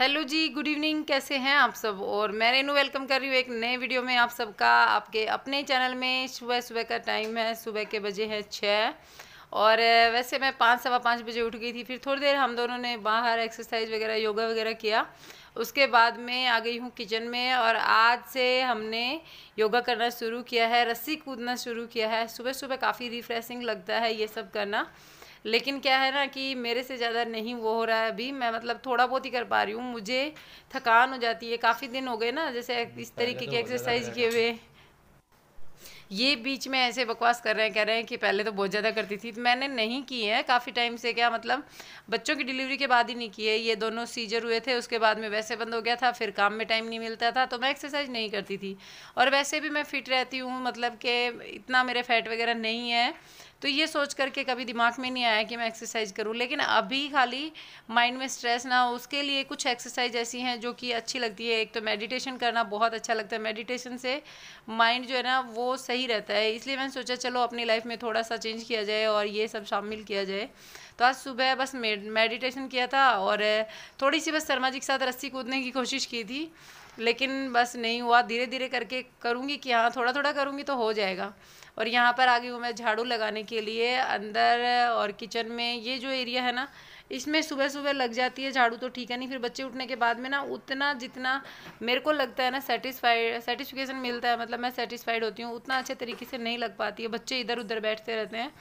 hello जी good evening कैसे हैं आप सब और मैं रेनू वेलकम कर रही हूँ एक नए वीडियो में आप सबका आपके अपने चैनल में सुबह सुबह का टाइम है सुबह के बजे हैं छः और वैसे मैं पाँच सवा पाँच बजे उठ गई थी फिर थोड़ी देर हम दोनों ने बाहर एक्सरसाइज वगैरह योगा वगैरह किया उसके बाद में आ गई हूँ किचन में और आज से हमने योगा करना शुरू किया है रस्सी कूदना शुरू किया है सुबह सुबह काफ़ी रिफ्रेशिंग लगता है ये सब करना लेकिन क्या है ना कि मेरे से ज़्यादा नहीं वो हो रहा है अभी मैं मतलब थोड़ा बहुत ही कर पा रही हूँ मुझे थकान हो जाती है काफ़ी दिन हो गए ना जैसे हम्म, इस तरीके तो की एक्सरसाइज किए हुए ये बीच में ऐसे बकवास कर रहे हैं कह रहे हैं कि पहले तो बहुत ज़्यादा करती थी तो मैंने नहीं की है काफ़ी टाइम से क्या मतलब बच्चों की डिलीवरी के बाद ही नहीं की है ये दोनों सीजर हुए थे उसके बाद में वैसे बंद हो गया था फिर काम में टाइम नहीं मिलता था तो मैं एक्सरसाइज नहीं करती थी और वैसे भी मैं फ़िट रहती हूँ मतलब कि इतना मेरे फैट वगैरह नहीं है तो ये सोच करके कभी दिमाग में नहीं आया कि मैं एक्सरसाइज करूँ लेकिन अभी खाली माइंड में स्ट्रेस ना हो उसके लिए कुछ एक्सरसाइज ऐसी हैं जो कि अच्छी लगती है एक तो मेडिटेशन करना बहुत अच्छा लगता है मेडिटेशन से माइंड जो है ना वो सही रहता है इसलिए मैंने सोचा चलो अपनी लाइफ में थोड़ा सा चेंज किया जाए और ये सब शामिल किया जाए तो आज सुबह बस मेडिटेशन किया था और थोड़ी सी बस शर्मा जी के साथ रस्सी कूदने की कोशिश की थी लेकिन बस नहीं हुआ धीरे धीरे करके करूँगी कि हाँ थोड़ा थोड़ा करूँगी तो हो जाएगा और यहाँ पर आ गई हूँ मैं झाड़ू लगाने के लिए अंदर और किचन में ये जो एरिया है ना इसमें सुबह सुबह लग जाती है झाड़ू तो ठीक है नहीं फिर बच्चे उठने के बाद में ना उतना जितना मेरे को लगता है ना सेटिस्फाइड सेटिस्फिकेशन मिलता है मतलब मैं सेटिस्फाइड होती हूँ उतना अच्छे तरीके से नहीं लग पाती है बच्चे इधर उधर बैठते रहते हैं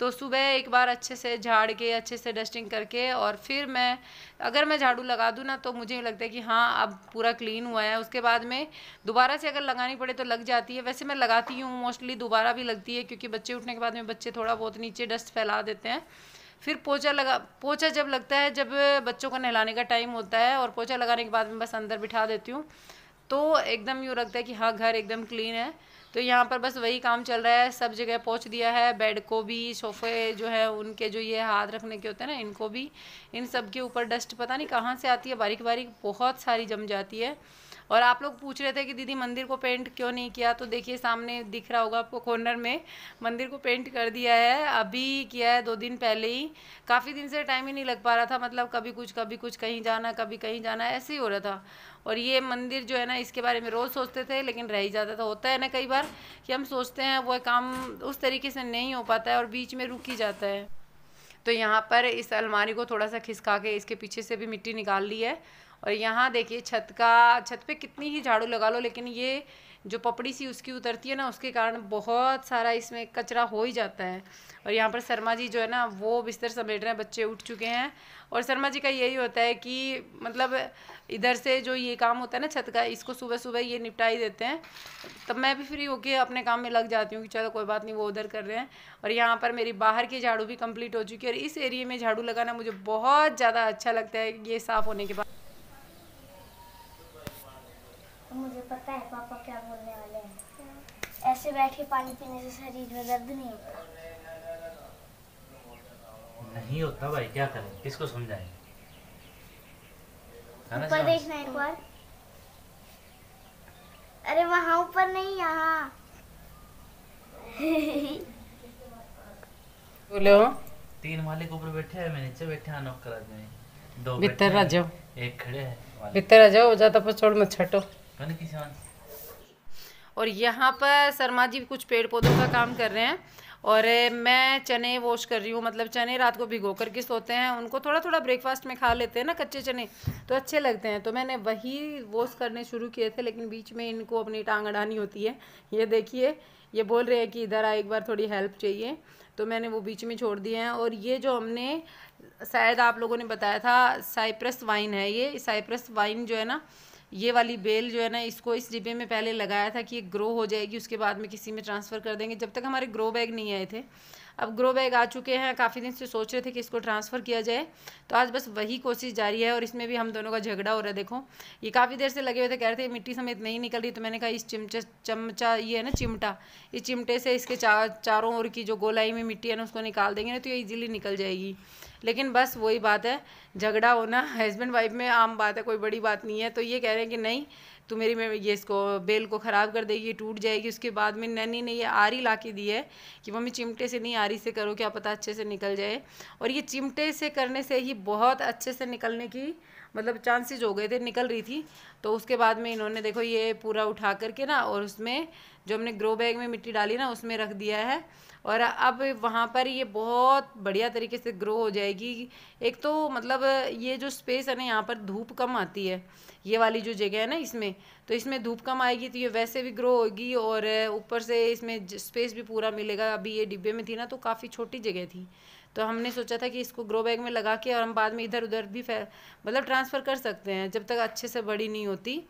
तो सुबह एक बार अच्छे से झाड़ के अच्छे से डस्टिंग करके और फिर मैं अगर मैं झाड़ू लगा दूँ ना तो मुझे लगता है कि हाँ अब पूरा क्लीन हुआ है उसके बाद में दोबारा से अगर लगानी पड़े तो लग जाती है वैसे मैं लगाती हूँ मोस्टली दोबारा भी लगती है क्योंकि बच्चे उठने के बाद में बच्चे थोड़ा बहुत नीचे डस्ट फैला देते हैं फिर पोछा लगा पोछा जब लगता है जब बच्चों को नहलाने का टाइम होता है और पोछा लगाने के बाद में बस अंदर बिठा देती हूँ तो एकदम यूँ लगता है कि हाँ घर एकदम क्लीन है तो यहाँ पर बस वही काम चल रहा है सब जगह पहुँच दिया है बेड को भी सोफ़े जो है उनके जो ये हाथ रखने के होते हैं ना इनको भी इन सब के ऊपर डस्ट पता नहीं कहाँ से आती है बारीक बारीक बहुत सारी जम जाती है और आप लोग पूछ रहे थे कि दीदी मंदिर को पेंट क्यों नहीं किया तो देखिए सामने दिख रहा होगा आपको कॉर्नर में मंदिर को पेंट कर दिया है अभी किया है दो दिन पहले ही काफ़ी दिन से टाइम ही नहीं लग पा रहा था मतलब कभी कुछ कभी कुछ कहीं जाना कभी कहीं जाना ऐसे ही हो रहा था और ये मंदिर जो है ना इसके बारे में रोज़ सोचते थे लेकिन रह ही जाता था होता है ना कई बार कि हम सोचते हैं वो काम उस तरीके से नहीं हो पाता है और बीच में रुक ही जाता है तो यहाँ पर इस अलमारी को थोड़ा सा खिसका के इसके पीछे से भी मिट्टी निकाल ली है और यहाँ देखिए छत का छत पे कितनी ही झाड़ू लगा लो लेकिन ये जो पपड़ी सी उसकी उतरती है ना उसके कारण बहुत सारा इसमें कचरा हो ही जाता है और यहाँ पर शर्मा जी जो है ना वो बिस्तर समेट रहे हैं बच्चे उठ चुके हैं और शर्मा जी का यही होता है कि मतलब इधर से जो ये काम होता है ना छत का इसको सुबह सुबह ये निपटा ही देते हैं तब मैं भी फ्री होके अपने काम में लग जाती हूँ कि चलो कोई बात नहीं वो उधर कर रहे हैं और यहाँ पर मेरी बाहर की झाड़ू भी कम्प्लीट हो चुकी है और इस एरिए में झाड़ू लगाना मुझे बहुत ज़्यादा अच्छा लगता है ये साफ़ होने के बाद मुझे पता है पापा ऐसे बैठ के पानी पीने से शरीर में दर्द नहीं होता नहीं होता भाई क्या करें किसको समझाएं ऊपर देखना एक बार अरे वहाँ ऊपर नहीं यहाँ बोलो तीन तीन के ऊपर बैठे हैं मैं नीचे बैठे हैं नौकर आदमी दो बैठे हैं एक खड़े हैं भीतर आ जाओ ज्यादा पर छोड़ मत छटो कौन किसी वाले और यहाँ पर शर्मा जी कुछ पेड़ पौधों का काम कर रहे हैं और मैं चने वॉश कर रही हूँ मतलब चने रात को भिगो कर के सोते हैं उनको थोड़ा थोड़ा ब्रेकफास्ट में खा लेते हैं ना कच्चे चने तो अच्छे लगते हैं तो मैंने वही वॉश करने शुरू किए थे लेकिन बीच में इनको अपनी टांग अड़ानी होती है ये देखिए ये बोल रहे हैं कि इधर आ एक बार थोड़ी हेल्प चाहिए तो मैंने वो बीच में छोड़ दिए हैं और ये जो हमने शायद आप लोगों ने बताया था साइप्रस वाइन है ये साइप्रस वाइन जो है ना ये वाली बेल जो है ना इसको इस डिब्बे में पहले लगाया था कि ये ग्रो हो जाएगी उसके बाद में किसी में ट्रांसफ़र कर देंगे जब तक हमारे ग्रो बैग नहीं आए थे अब ग्रो बैग आ चुके हैं काफ़ी दिन से सोच रहे थे कि इसको ट्रांसफ़र किया जाए तो आज बस वही कोशिश जारी है और इसमें भी हम दोनों का झगड़ा हो रहा है देखो ये काफ़ी देर से लगे हुए थे कह रहे थे मिट्टी समेत नहीं निकल रही तो मैंने कहा इस चिमचे चमचा ये है ना चिमटा इस चिमटे से इसके चार चारों ओर की जो गोलाई में मिट्टी है ना उसको निकाल देंगे ना तो ये ईजिली निकल जाएगी लेकिन बस वही बात है झगड़ा होना हस्बैंड वाइफ में आम बात है कोई बड़ी बात नहीं है तो ये कह रहे हैं कि नहीं तो मेरी मैं ये इसको बेल को ख़राब कर देगी टूट जाएगी उसके बाद में नैनी ने ये आरी ला के दी है कि मम्मी चिमटे से नहीं आरी से करो क्या पता अच्छे से निकल जाए और ये चिमटे से करने से ही बहुत अच्छे से निकलने की मतलब चांसेज हो गए थे निकल रही थी तो उसके बाद में इन्होंने देखो ये पूरा उठा करके ना और उसमें जो हमने ग्रो बैग में मिट्टी डाली ना उसमें रख दिया है और अब वहाँ पर ये बहुत बढ़िया तरीके से ग्रो हो जाएगी एक तो मतलब ये जो स्पेस है ना यहाँ पर धूप कम आती है ये वाली जो जगह है ना इसमें तो इसमें धूप कम आएगी तो ये वैसे भी ग्रो होगी और ऊपर से इसमें स्पेस भी पूरा मिलेगा अभी ये डिब्बे में थी ना तो काफ़ी छोटी जगह थी तो हमने सोचा था कि इसको ग्रो बैग में लगा के और हम बाद में इधर उधर भी मतलब ट्रांसफ़र कर सकते हैं जब तक अच्छे से बड़ी नहीं होती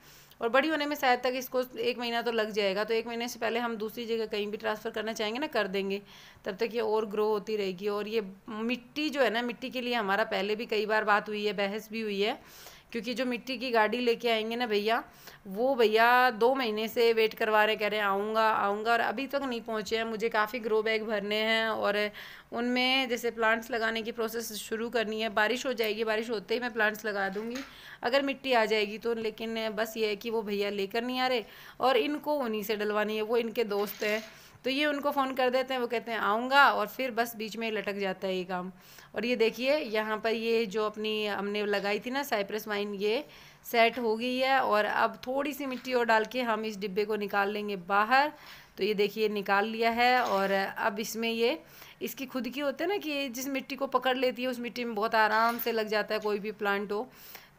और बड़ी होने में शायद तक इसको एक महीना तो लग जाएगा तो एक महीने से पहले हम दूसरी जगह कहीं भी ट्रांसफ़र करना चाहेंगे ना कर देंगे तब तक ये और ग्रो होती रहेगी और ये मिट्टी जो है ना मिट्टी के लिए हमारा पहले भी कई बार बात हुई है बहस भी हुई है क्योंकि जो मिट्टी की गाड़ी लेके आएंगे ना भैया वो भैया दो महीने से वेट करवा रहे कह रहे हैं आऊँगा आऊँगा और अभी तक नहीं पहुँचे हैं मुझे काफ़ी ग्रो बैग भरने हैं और उनमें जैसे प्लांट्स लगाने की प्रोसेस शुरू करनी है बारिश हो जाएगी बारिश होते ही मैं प्लांट्स लगा दूँगी अगर मिट्टी आ जाएगी तो लेकिन बस ये है कि वो भैया लेकर नहीं आ रहे और इनको उन्हीं से डलवानी है वो इनके दोस्त हैं तो ये उनको फ़ोन कर देते हैं वो कहते हैं आऊँगा और फिर बस बीच में लटक जाता है ये काम और ये देखिए यहाँ पर ये जो अपनी हमने लगाई थी ना साइप्रस वाइन ये सेट हो गई है और अब थोड़ी सी मिट्टी और डाल के हम इस डिब्बे को निकाल लेंगे बाहर तो ये देखिए निकाल लिया है और अब इसमें ये इसकी खुद की होते है ना कि जिस मिट्टी को पकड़ लेती है उस मिट्टी में बहुत आराम से लग जाता है कोई भी प्लांट हो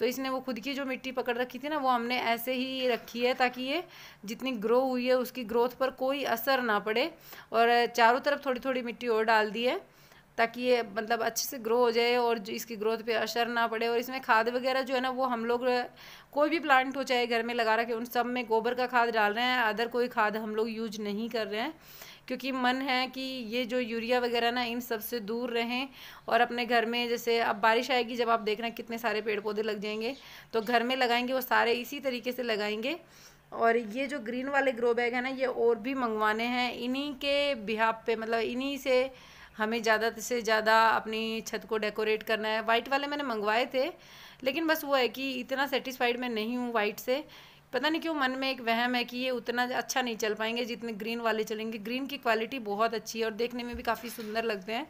तो इसने वो खुद की जो मिट्टी पकड़ रखी थी ना वो हमने ऐसे ही रखी है ताकि ये जितनी ग्रो हुई है उसकी ग्रोथ पर कोई असर ना पड़े और चारों तरफ थोड़ी थोड़ी मिट्टी और डाल दी है ताकि ये मतलब अच्छे से ग्रो हो जाए और इसकी ग्रोथ पे असर ना पड़े और इसमें खाद वगैरह जो है ना वो हम लोग कोई भी प्लांट हो चाहे घर में लगा रखे उन सब में गोबर का खाद डाल रहे हैं अदर कोई खाद हम लोग यूज नहीं कर रहे हैं क्योंकि मन है कि ये जो यूरिया वगैरह ना इन सब से दूर रहें और अपने घर में जैसे अब बारिश आएगी जब आप देखना कितने सारे पेड़ पौधे लग जाएंगे तो घर में लगाएंगे वो सारे इसी तरीके से लगाएंगे और ये जो ग्रीन वाले ग्रो बैग है ना ये और भी मंगवाने हैं इन्हीं के बिहाब पे मतलब इन्हीं से हमें ज़्यादा से ज़्यादा अपनी छत को डेकोरेट करना है वाइट वाले मैंने मंगवाए थे लेकिन बस वो है कि इतना सेटिस्फाइड मैं नहीं हूँ वाइट से पता नहीं क्यों मन में एक वहम है कि ये उतना अच्छा नहीं चल पाएंगे जितने ग्रीन वाले चलेंगे ग्रीन की क्वालिटी बहुत अच्छी है और देखने में भी काफ़ी सुंदर लगते हैं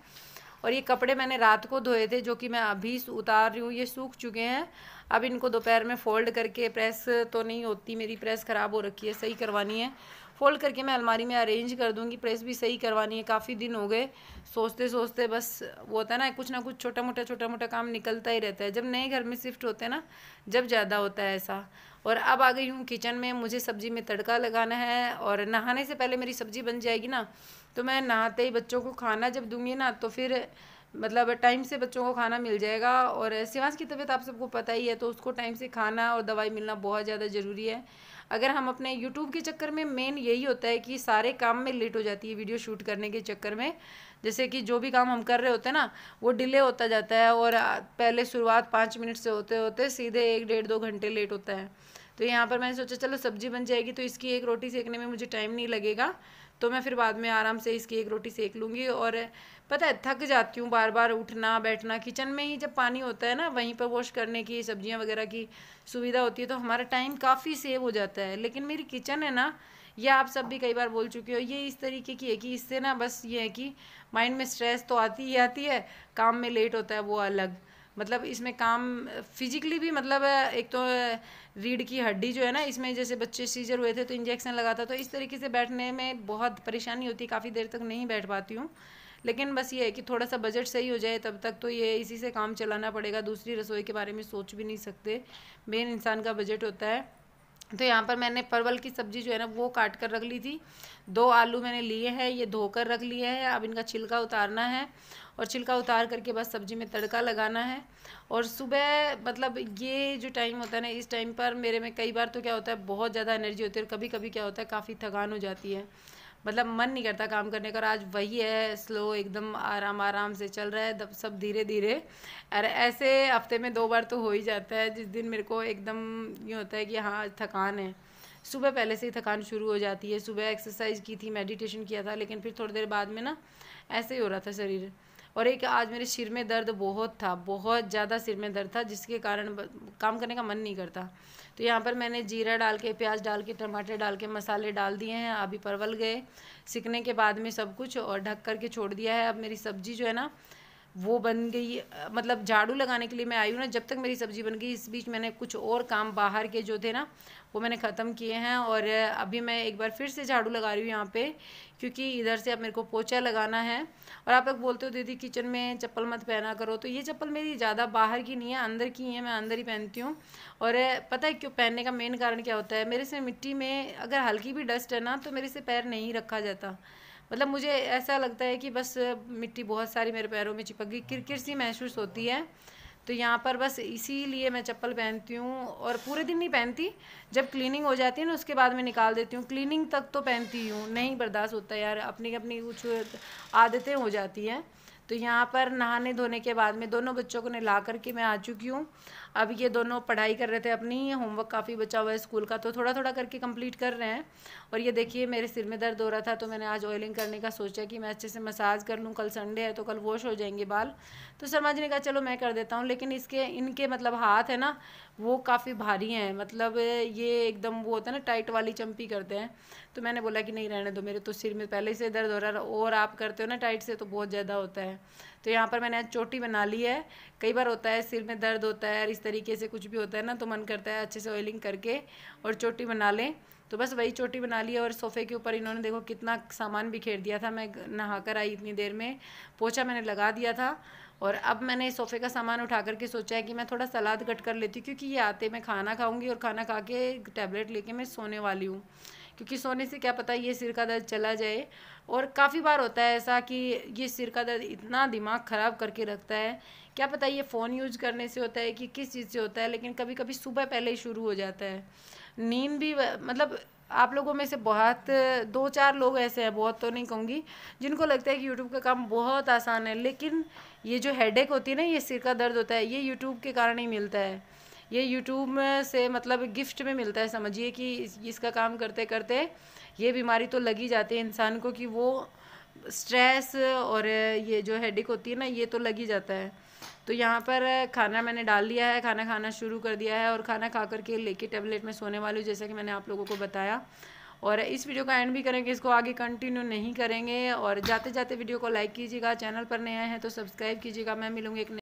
और ये कपड़े मैंने रात को धोए थे जो कि मैं अभी उतार रही हूँ ये सूख चुके हैं अब इनको दोपहर में फ़ोल्ड करके प्रेस तो नहीं होती मेरी प्रेस ख़राब हो रखी है सही करवानी है फ़ोल्ड करके मैं अलमारी में अरेंज कर दूँगी प्रेस भी सही करवानी है काफ़ी दिन हो गए सोचते सोचते बस वो होता है ना कुछ ना कुछ छोटा मोटा छोटा मोटा काम निकलता ही रहता है जब नए घर में शिफ्ट होते हैं ना जब ज़्यादा होता है ऐसा और अब आ गई हूँ किचन में मुझे सब्ज़ी में तड़का लगाना है और नहाने से पहले मेरी सब्ज़ी बन जाएगी ना तो मैं नहाते ही बच्चों को खाना जब दूंगी ना तो फिर मतलब टाइम से बच्चों को खाना मिल जाएगा और सिवास की तबीयत आप सबको पता ही है तो उसको टाइम से खाना और दवाई मिलना बहुत ज़्यादा ज़रूरी है अगर हम अपने यूट्यूब के चक्कर में मेन यही होता है कि सारे काम में लेट हो जाती है वीडियो शूट करने के चक्कर में जैसे कि जो भी काम हम कर रहे होते हैं ना वो डिले होता जाता है और पहले शुरुआत पाँच मिनट से होते होते सीधे एक डेढ़ दो घंटे लेट होता है तो यहाँ पर मैंने सोचा चलो सब्जी बन जाएगी तो इसकी एक रोटी सेकने में मुझे टाइम नहीं लगेगा तो मैं फिर बाद में आराम से इसकी एक रोटी सेक लूँगी और पता है थक जाती हूँ बार बार उठना बैठना किचन में ही जब पानी होता है ना वहीं पर वॉश करने की सब्जियाँ वगैरह की सुविधा होती है तो हमारा टाइम काफ़ी सेव हो जाता है लेकिन मेरी किचन है ना यह आप सब भी कई बार बोल चुके हो ये इस तरीके की है कि इससे ना बस ये है कि माइंड में स्ट्रेस तो आती ही आती है काम में लेट होता है वो अलग मतलब इसमें काम फिजिकली भी मतलब एक तो रीढ़ की हड्डी जो है ना इसमें जैसे बच्चे सीजर हुए थे तो इंजेक्शन लगा था तो इस तरीके से बैठने में बहुत परेशानी होती काफ़ी देर तक नहीं बैठ पाती हूँ लेकिन बस ये है कि थोड़ा सा बजट सही हो जाए तब तक तो ये इसी से काम चलाना पड़ेगा दूसरी रसोई के बारे में सोच भी नहीं सकते मेन इंसान का बजट होता है तो यहाँ पर मैंने परवल की सब्ज़ी जो है ना वो काट कर रख ली थी दो आलू मैंने लिए हैं ये धोकर रख लिए हैं अब इनका छिलका उतारना है और छिलका उतार करके बस सब्जी में तड़का लगाना है और सुबह मतलब ये जो टाइम होता है ना इस टाइम पर मेरे में कई बार तो क्या होता है बहुत ज़्यादा एनर्जी होती है और कभी कभी क्या होता है काफ़ी थकान हो जाती है मतलब मन नहीं करता काम करने का आज वही है स्लो एकदम आराम आराम से चल रहा है सब धीरे धीरे अरे ऐसे हफ्ते में दो बार तो हो ही जाता है जिस दिन मेरे को एकदम ये होता है कि हाँ थकान है सुबह पहले से ही थकान शुरू हो जाती है सुबह एक्सरसाइज की थी मेडिटेशन किया था लेकिन फिर थोड़ी देर बाद में ना ऐसे ही हो रहा था शरीर और एक आज मेरे सिर में दर्द बहुत था बहुत ज़्यादा सिर में दर्द था जिसके कारण काम करने का मन नहीं करता तो यहाँ पर मैंने जीरा डाल के प्याज डाल के टमाटर डाल के मसाले डाल दिए हैं अभी परवल गए सीखने के बाद में सब कुछ और ढक करके छोड़ दिया है अब मेरी सब्ज़ी जो है ना वो बन गई मतलब झाड़ू लगाने के लिए मैं आई हूँ ना जब तक मेरी सब्ज़ी बन गई इस बीच मैंने कुछ और काम बाहर के जो थे ना वो मैंने ख़त्म किए हैं और अभी मैं एक बार फिर से झाड़ू लगा रही हूँ यहाँ पे क्योंकि इधर से अब मेरे को पोछा लगाना है और आप लोग बोलते हो दीदी किचन में चप्पल मत पहना करो तो ये चप्पल मेरी ज़्यादा बाहर की नहीं है अंदर की है मैं अंदर ही पहनती हूँ और पता है क्यों पहनने का मेन कारण क्या होता है मेरे से मिट्टी में अगर हल्की भी डस्ट है ना तो मेरे से पैर नहीं रखा जाता मतलब मुझे ऐसा लगता है कि बस मिट्टी बहुत सारी मेरे पैरों में चिपक गई किरकिर सी महसूस होती है तो यहाँ पर बस इसीलिए मैं चप्पल पहनती हूँ और पूरे दिन नहीं पहनती जब क्लीनिंग हो जाती है ना उसके बाद मैं निकाल देती हूँ क्लीनिंग तक तो पहनती हूँ नहीं बर्दाश्त होता यार अपनी अपनी कुछ आदतें हो जाती हैं तो यहाँ पर नहाने धोने के बाद में दोनों बच्चों को नहला करके मैं आ चुकी हूँ अब ये दोनों पढ़ाई कर रहे थे अपनी होमवर्क काफ़ी बचा हुआ है स्कूल का तो थोड़ा थोड़ा करके कंप्लीट कर रहे हैं और ये देखिए मेरे सिर में दर्द हो रहा था तो मैंने आज ऑयलिंग करने का सोचा कि मैं अच्छे से मसाज कर लूँ कल संडे है तो कल वॉश हो जाएंगे बाल तो शर्मा जी ने कहा चलो मैं कर देता हूँ लेकिन इसके इनके मतलब हाथ है ना वो काफ़ी भारी हैं मतलब ये एकदम वो होता है ना टाइट वाली चम्पी करते हैं तो मैंने बोला कि नहीं रहने दो मेरे तो सिर में पहले से दर्द हो रहा है और आप करते हो ना टाइट से तो बहुत ज़्यादा होता है तो यहाँ पर मैंने चोटी बना ली है कई बार होता है सिर में दर्द होता है और इस तरीके से कुछ भी होता है ना तो मन करता है अच्छे से ऑयलिंग करके और चोटी बना लें तो बस वही चोटी बना ली और सोफ़े के ऊपर इन्होंने देखो कितना सामान बिखेर दिया था मैं नहा कर आई इतनी देर में पोछा मैंने लगा दिया था और अब मैंने सोफ़े का सामान उठा करके सोचा है कि मैं थोड़ा सलाद कट कर लेती हूँ क्योंकि ये आते मैं खाना खाऊंगी और खाना खा के टैबलेट लेके मैं सोने वाली हूँ क्योंकि सोने से क्या पता ये सिर का दर्द चला जाए और काफ़ी बार होता है ऐसा कि ये सिर का दर्द इतना दिमाग ख़राब करके रखता है क्या पता ये फ़ोन यूज करने से होता है कि किस चीज़ से होता है लेकिन कभी कभी सुबह पहले ही शुरू हो जाता है नींद भी मतलब आप लोगों में से बहुत दो चार लोग ऐसे हैं बहुत तो नहीं कहूँगी जिनको लगता है कि यूट्यूब का काम बहुत आसान है लेकिन ये जो हेडेक होती है ना ये सिर का दर्द होता है ये यूट्यूब के कारण ही मिलता है ये यूट्यूब से मतलब गिफ्ट में मिलता है समझिए कि इसका काम करते करते ये बीमारी तो लगी जाती है इंसान को कि वो स्ट्रेस और ये जो हेडिक होती है ना ये तो लग ही जाता है तो यहाँ पर खाना मैंने डाल लिया है खाना खाना शुरू कर दिया है और खाना खा करके लेके टेबलेट में सोने वाली हूँ जैसा कि मैंने आप लोगों को बताया और इस वीडियो का एंड भी करेंगे इसको आगे कंटिन्यू नहीं करेंगे और जाते जाते वीडियो को लाइक कीजिएगा चैनल पर नया है तो सब्सक्राइब कीजिएगा मैं मिलूँगी एक